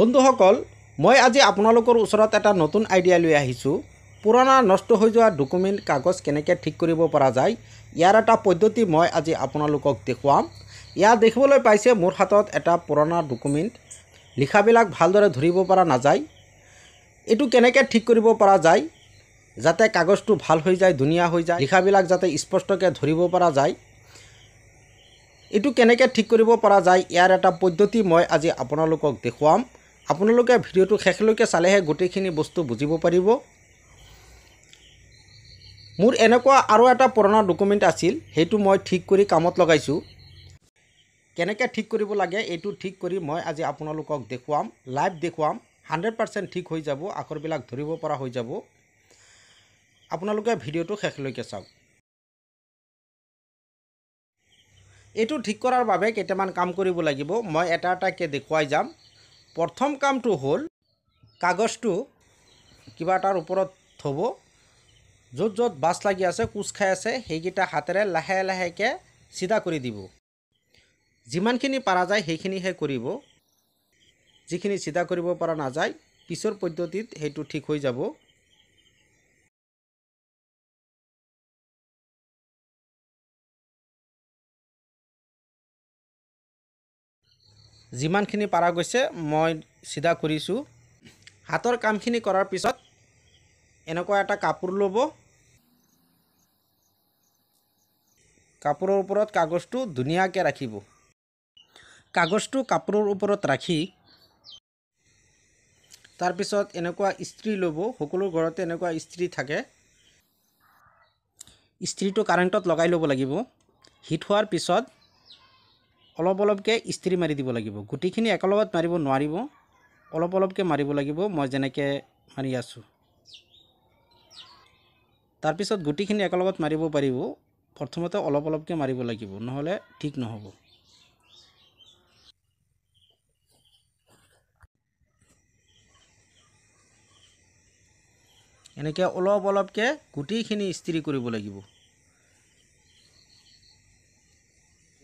বন্ধুসকল মই আজি আপোনালোকৰ ওচৰত এটা নতুন আইডিয়া লৈ আহিছোঁ পুৰণা নষ্ট হৈ যোৱা ডকুমেণ্ট কাগজ কেনেকৈ ঠিক কৰিব পৰা যায় ইয়াৰ এটা পদ্ধতি মই আজি আপোনালোকক দেখুৱাম ইয়াত দেখিবলৈ পাইছে মোৰ হাতত এটা পুৰণা ডকুমেণ্ট লিখাবিলাক ভালদৰে ধৰিব পৰা নাযায় এইটো কেনেকৈ ঠিক কৰিব পৰা যায় যাতে কাগজটো ভাল হৈ যায় ধুনীয়া হৈ যায় লিখাবিলাক যাতে স্পষ্টকৈ ধৰিব পৰা যায় এইটো কেনেকৈ ঠিক কৰিব পৰা যায় ইয়াৰ এটা পদ্ধতি মই আজি আপোনালোকক দেখুৱাম আপোনালোকে ভিডিঅ'টো শেষলৈকে চালেহে গোটেইখিনি বস্তু বুজিব পাৰিব মোৰ এনেকুৱা আৰু এটা পুৰণা ডকুমেণ্ট আছিল সেইটো মই ঠিক কৰি কামত লগাইছোঁ কেনেকৈ ঠিক কৰিব লাগে এইটো ঠিক কৰি মই আজি আপোনালোকক দেখুৱাম লাইভ দেখুৱাম হাণ্ড্ৰেড পাৰ্চেণ্ট ঠিক হৈ যাব আখৰবিলাক ধৰিব পৰা হৈ যাব আপোনালোকে ভিডিঅ'টো শেষলৈকে চাওক এইটো ঠিক কৰাৰ বাবে কেইটামান কাম কৰিব লাগিব মই এটা এটাকৈ দেখুৱাই যাম প্ৰথম কামটো হ'ল কাগজটো কিবা এটাৰ ওপৰত থ'ব য'ত য'ত বাছ লাগি আছে কোচ খাই আছে সেইকেইটা হাতেৰে লাহে লাহেকৈ চিধা কৰি দিব যিমানখিনি পাৰা যায় সেইখিনিহে কৰিব যিখিনি চিধা কৰিব পৰা নাযায় পিছৰ পদ্ধতিত সেইটো ঠিক হৈ যাব যিমানখিনি পাৰা গৈছে মই চিধা কৰিছোঁ হাতৰ কামখিনি কৰাৰ পিছত এনেকুৱা এটা কাপোৰ ল'ব কাপোৰৰ ওপৰত কাগজটো ধুনীয়াকৈ ৰাখিব কাগজটো কাপোৰৰ ওপৰত ৰাখি তাৰপিছত এনেকুৱা ইস্ত্ৰি ল'ব সকলো ঘৰতে এনেকুৱা ইস্ত্ৰি থাকে ইস্ত্ৰিটো কাৰেণ্টত লগাই ল'ব লাগিব হিট হোৱাৰ পিছত অলপ অলপকৈ ইস্ত্ৰি মাৰি দিব লাগিব গুটিখিনি একেলগত মাৰিব নোৱাৰিব অলপ অলপকৈ মাৰিব লাগিব মই যেনেকৈ মাৰি আছোঁ তাৰপিছত গুটিখিনি একেলগত মাৰিব পাৰিব প্ৰথমতে অলপ অলপকৈ মাৰিব লাগিব নহ'লে ঠিক নহ'ব এনেকৈ অলপ অলপকৈ গুটিখিনি ইস্ত্ৰি কৰিব লাগিব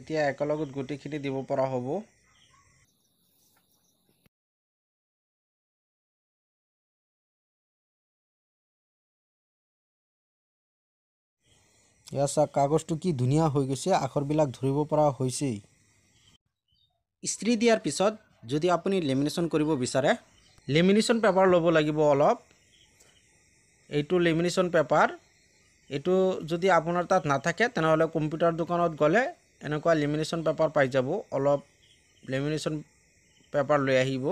এতিয়া একলগত গুটিখিনি দিব পৰা হ'ব ইয়াৰ চা কাগজটো কি ধুনীয়া হৈ গৈছে আখৰবিলাক ধৰিব পৰা হৈছে ইস্ত্ৰি দিয়াৰ পিছত যদি আপুনি লেমিনেশ্যন কৰিব বিচাৰে লেমিনেশ্যন পেপাৰ ল'ব লাগিব অলপ এইটো লেমিনেশ্যন পেপাৰ এইটো যদি আপোনাৰ তাত নাথাকে তেনেহ'লে কম্পিউটাৰ দোকানত গ'লে এনেকুৱা লেমিনেশ্যন পেপাৰ পাই যাব অলপ লেমিনেশ্যন পেপাৰ লৈ আহিব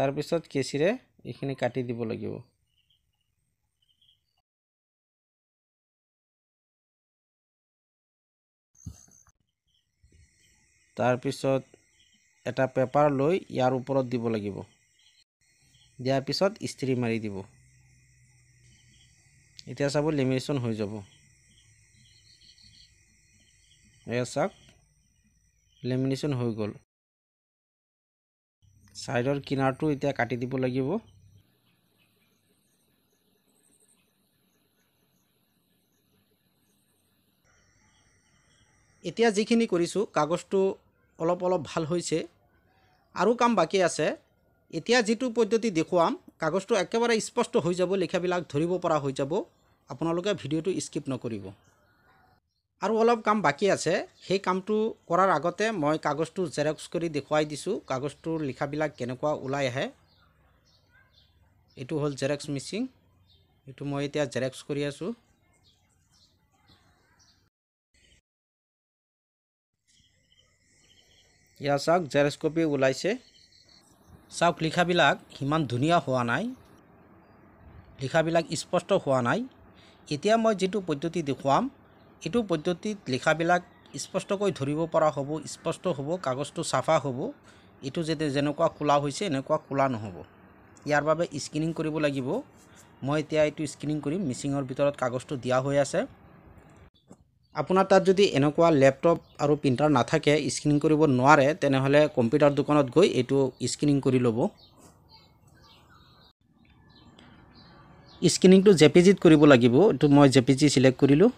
তাৰপিছত কেঁচিৰে এইখিনি কাটি দিব লাগিব তাৰপিছত এটা পেপাৰ লৈ ইয়াৰ ওপৰত দিব লাগিব দিয়াৰ পিছত ইস্ত্ৰি মাৰি দিব এতিয়া চাব লেমিনেশ্যন হৈ যাব এয়া চাওক লেমিনেশ্যন হৈ গ'ল ছাইডৰ কিনাৰটো এতিয়া কাটি দিব লাগিব এতিয়া যিখিনি কৰিছোঁ কাগজটো অলপ অলপ ভাল হৈছে আৰু কাম বাকী আছে এতিয়া যিটো পদ্ধতি দেখুৱাম কাগজটো একেবাৰে স্পষ্ট হৈ যাব লেখিয়াবিলাক ধৰিব পৰা হৈ যাব আপোনালোকে ভিডিঅ'টো স্কিপ নকৰিব আৰু অলপ কাম বাকী আছে সেই কামটো কৰাৰ আগতে মই কাগজটো জেৰক্স কৰি দেখুৱাই দিছোঁ কাগজটোৰ লিখাবিলাক কেনেকুৱা ওলাই আহে এইটো হ'ল জেৰক্স মিচিং এইটো মই এতিয়া জেৰক্স কৰি আছোঁ ইয়া চাওক জেৰেস্কপি ওলাইছে চাওক লিখাবিলাক সিমান ধুনিয়া হোৱা নাই লিখাবিলাক স্পষ্ট হোৱা নাই এতিয়া মই যিটো পদ্ধতি দেখুৱাম এইটো পদ্ধতিত লিখাবিলাক স্পষ্টকৈ ধৰিব পৰা হ'ব স্পষ্ট হ'ব কাগজটো চাফা হ'ব এইটো যাতে যেনেকুৱা ক'লা হৈছে এনেকুৱা ক'লা নহ'ব ইয়াৰ বাবে স্ক্ৰিনিং কৰিব লাগিব মই এতিয়া এইটো স্ক্ৰিনিং কৰিম মিচিঙৰ ভিতৰত কাগজটো দিয়া হৈ আছে আপোনাৰ তাত যদি এনেকুৱা লেপটপ আৰু প্ৰিণ্টাৰ নাথাকে স্ক্ৰিনিং কৰিব নোৱাৰে তেনেহ'লে কম্পিউটাৰ দোকানত গৈ এইটো স্ক্ৰিনিং কৰি ল'ব স্ক্ৰিনিংটো জে পি জিত কৰিব লাগিব এইটো মই জে পি জি চিলেক্ট কৰিলোঁ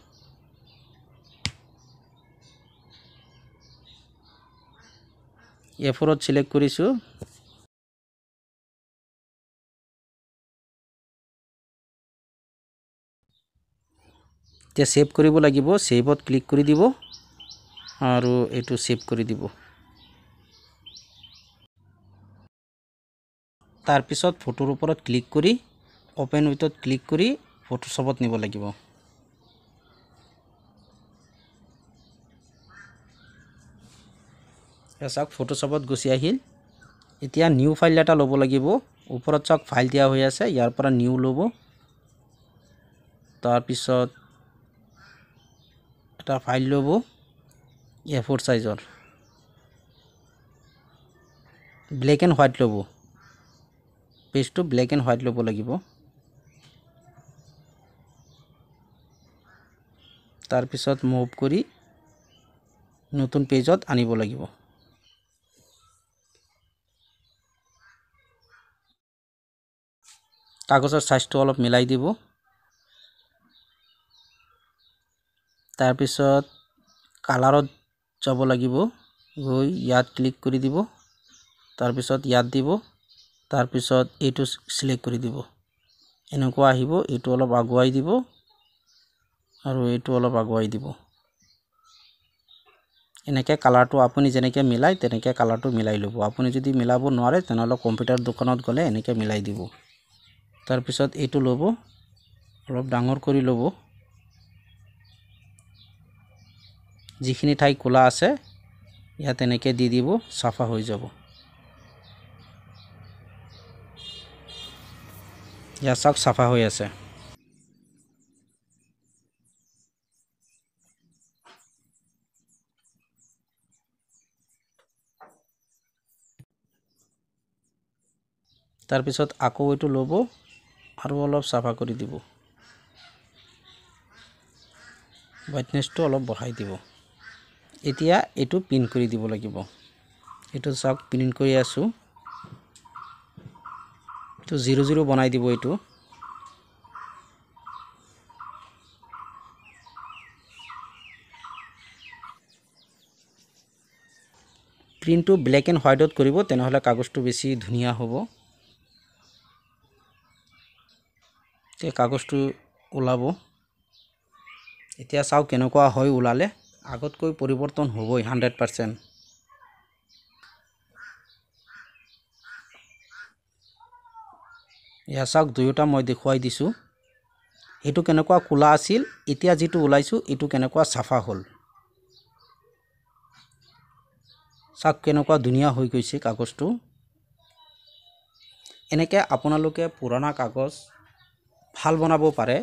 এ ফ'ৰত চিলেক্ট কৰিছোঁ এতিয়া ছেভ কৰিব লাগিব ছেভত ক্লিক কৰি দিব আৰু এইটো ছেভ কৰি দিব তাৰপিছত ফটোৰ ওপৰত ক্লিক কৰি অপেন উইথত ক্লিক কৰি ফটোশ্বপত নিব লাগিব চাওক ফটোশ্বপত গুচি আহিল এতিয়া নিউ ফাইল এটা ল'ব লাগিব ওপৰত চাওক ফাইল দিয়া হৈ আছে ইয়াৰ পৰা নিউ ল'ব তাৰপিছত এটা ফাইল লব এ ফ'ৰ চাইজৰ ব্লেক এণ্ড হোৱাইট লব পেজটো ব্লেক এণ্ড হোৱাইট লব লাগিব তাৰ পিছত মুভ কৰি নতুন পেজত আনিব লাগিব কাগজৰ সাইজটা অলপ মিলাই দিব তাৰপিছত কালাৰত যাব লাগিব গৈ ইয়াত ক্লিক কৰি দিব তাৰপিছত ইয়াত দিব তাৰপিছত এইটো চিলেক্ট কৰি দিব এনেকুৱা আহিব এইটো অলপ আগুৱাই দিব আৰু এইটো অলপ আগুৱাই দিব এনেকৈ কালাৰটো আপুনি যেনেকৈ মিলাই তেনেকৈ কালাৰটো মিলাই ল'ব আপুনি যদি মিলাব নোৱাৰে তেনেহ'লে কম্পিউটাৰ দোকানত গ'লে এনেকৈ মিলাই দিব তাৰপিছত এইটো ল'ব অলপ ডাঙৰ কৰি ল'ব যিখিনি ঠাই ক'লা আছে ইয়াত তেনেকৈ দি দিব চাফা হৈ যাব ইয়াত চাওক চাফা হৈ আছে তাৰপিছত আকৌ এইটো ল'ব আৰু অলপ চাফা কৰি দিব ব্ৰাইটনেছটো অলপ বঢ়াই দিব এতিয়া এইটো প্ৰিণ্ট কৰি দিব লাগিব এইটো চাওক প্ৰিণ্ট কৰি আছোঁ এইটো জিৰ' জিৰ' বনাই দিব এইটো প্ৰিণ্টটো ব্লেক এণ্ড হোৱাইটত কৰিব তেনেহ'লে কাগজটো বেছি ধুনীয়া হ'ব কাগজটো ওলাব এতিয়া চাওক কেনেকুৱা হয় ওলালে আগতকৈ পৰিৱৰ্তন হ'বই হাণ্ড্ৰেড পাৰ্চেণ্ট ইয়াৰ চাওক দুয়োটা মই দেখুৱাই দিছোঁ এইটো কেনেকুৱা ক'লা আছিল এতিয়া যিটো ওলাইছোঁ এইটো কেনেকুৱা চাফা হ'ল চাওক কেনেকুৱা ধুনীয়া হৈ গৈছে কাগজটো এনেকৈ আপোনালোকে পুৰণা কাগজ ভাল বনাব পাৰে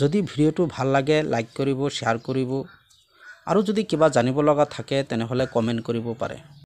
যদি ভিডিঅ'টো ভাল লাগে লাইক কৰিব শ্বেয়াৰ কৰিব আৰু যদি কিবা জানিব লগা থাকে তেনেহ'লে কমেণ্ট কৰিব পাৰে